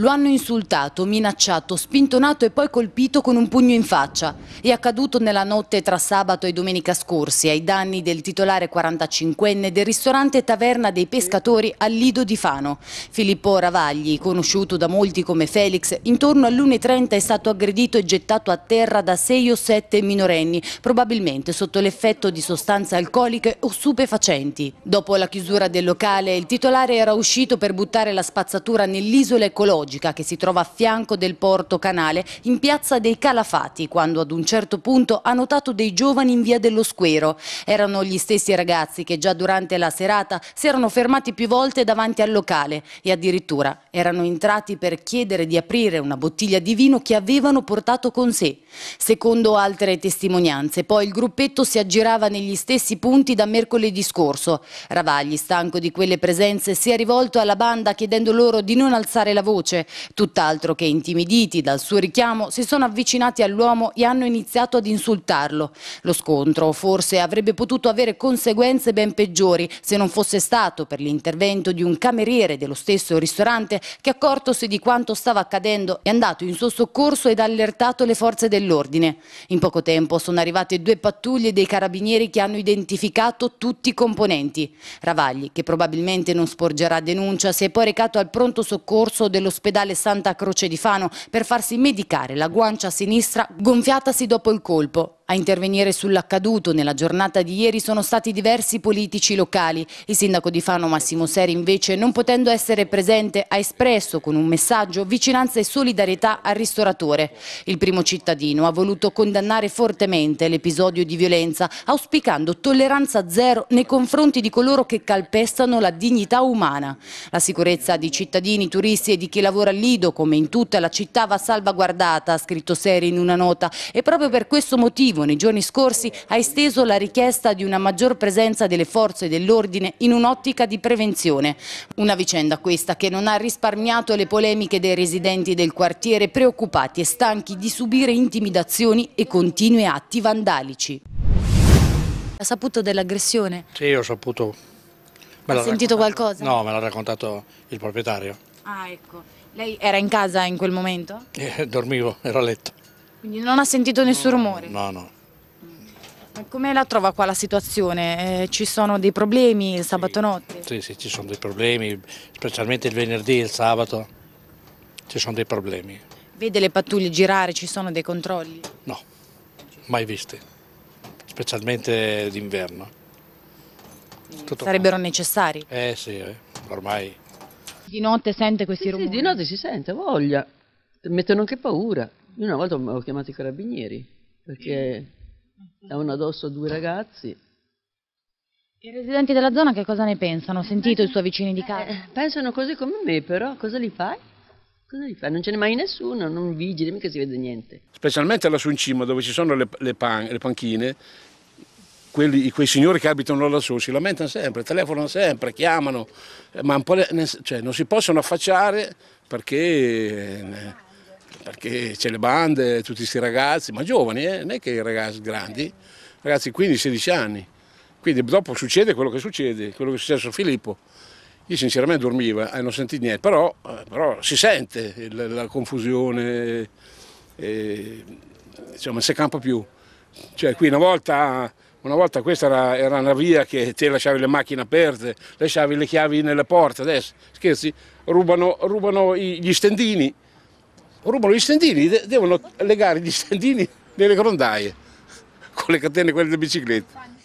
Lo hanno insultato, minacciato, spintonato e poi colpito con un pugno in faccia. È accaduto nella notte tra sabato e domenica scorsi ai danni del titolare 45enne del ristorante Taverna dei Pescatori al Lido di Fano. Filippo Ravagli, conosciuto da molti come Felix, intorno all'1.30 è stato aggredito e gettato a terra da sei o sette minorenni, probabilmente sotto l'effetto di sostanze alcoliche o stupefacenti. Dopo la chiusura del locale, il titolare era uscito per buttare la spazzatura nell'isola ecologica archeologica che si trova a fianco del porto canale in piazza dei Calafati quando ad un certo punto ha notato dei giovani in via dello Squero. Erano gli stessi ragazzi che già durante la serata si erano fermati più volte davanti al locale e addirittura erano entrati per chiedere di aprire una bottiglia di vino che avevano portato con sé. Secondo altre testimonianze poi il gruppetto si aggirava negli stessi punti da mercoledì scorso. Ravagli, stanco di quelle presenze, si è rivolto alla banda chiedendo loro di non alzare la voce invece, tutt'altro che intimiditi dal suo richiamo, si sono avvicinati all'uomo e hanno iniziato ad insultarlo. Lo scontro forse avrebbe potuto avere conseguenze ben peggiori se non fosse stato per l'intervento di un cameriere dello stesso ristorante che accortosi di quanto stava accadendo è andato in suo soccorso ed ha allertato le forze dell'ordine. In poco tempo sono arrivate due pattuglie dei carabinieri che hanno identificato tutti i componenti. Ravagli, che probabilmente non sporgerà denuncia, si è poi recato al pronto soccorso dello all'ospedale Santa Croce di Fano per farsi medicare la guancia sinistra gonfiatasi dopo il colpo. A intervenire sull'accaduto nella giornata di ieri sono stati diversi politici locali. Il sindaco di Fano Massimo Seri invece non potendo essere presente ha espresso con un messaggio vicinanza e solidarietà al ristoratore. Il primo cittadino ha voluto condannare fortemente l'episodio di violenza auspicando tolleranza zero nei confronti di coloro che calpestano la dignità umana. La sicurezza di cittadini, turisti e di chi lavora al Lido come in tutta la città va salvaguardata, ha scritto Seri in una nota e proprio per questo motivo Esecutivo nei giorni scorsi ha esteso la richiesta di una maggior presenza delle forze dell'ordine in un'ottica di prevenzione. Una vicenda questa che non ha risparmiato le polemiche dei residenti del quartiere preoccupati e stanchi di subire intimidazioni e continui atti vandalici. Ha saputo dell'aggressione? Sì, ho saputo. Me ha sentito qualcosa? No, me l'ha raccontato il proprietario. Ah, ecco. Lei era in casa in quel momento? Eh, dormivo, ero a letto. Quindi non ha sentito nessun rumore? No, no. Come la trova qua la situazione? Eh, ci sono dei problemi il sabato notte? Sì, sì, ci sono dei problemi, specialmente il venerdì e il sabato. Ci sono dei problemi. Vede le pattuglie girare, ci sono dei controlli? No, mai viste, specialmente d'inverno. Sarebbero qua. necessari? Eh sì, eh, ormai. Di notte sente questi sì, rumori? Sì, di notte si sente, voglia, mettono anche paura. Io una volta ho chiamato i carabinieri perché avevano addosso due ragazzi. I residenti della zona che cosa ne pensano? Ho sentito i suoi vicini di casa? Eh, pensano così come me, però cosa li fai? Cosa li fai? Non ce n'è mai nessuno, non vigili, mica si vede niente. Specialmente lassù in cima dove ci sono le, le, pan, le panchine, quelli, quei signori che abitano lassù si lamentano sempre, telefonano sempre, chiamano, eh, ma cioè, non si possono affacciare perché eh, perché c'è le bande, tutti questi ragazzi, ma giovani, eh? non è che i ragazzi grandi, ragazzi 15-16 anni. Quindi dopo succede quello che succede, quello che è successo a Filippo. Io sinceramente dormivo e eh, non sentì niente, però, eh, però si sente la, la confusione, eh, insomma non si campa più. Cioè qui una volta, una volta questa era, era, una via che te lasciavi le macchine aperte, lasciavi le chiavi nelle porte, adesso scherzi, rubano, rubano gli stendini rubano gli stendini, devono legare gli stendini nelle grondaie con le catene quelle delle biciclette.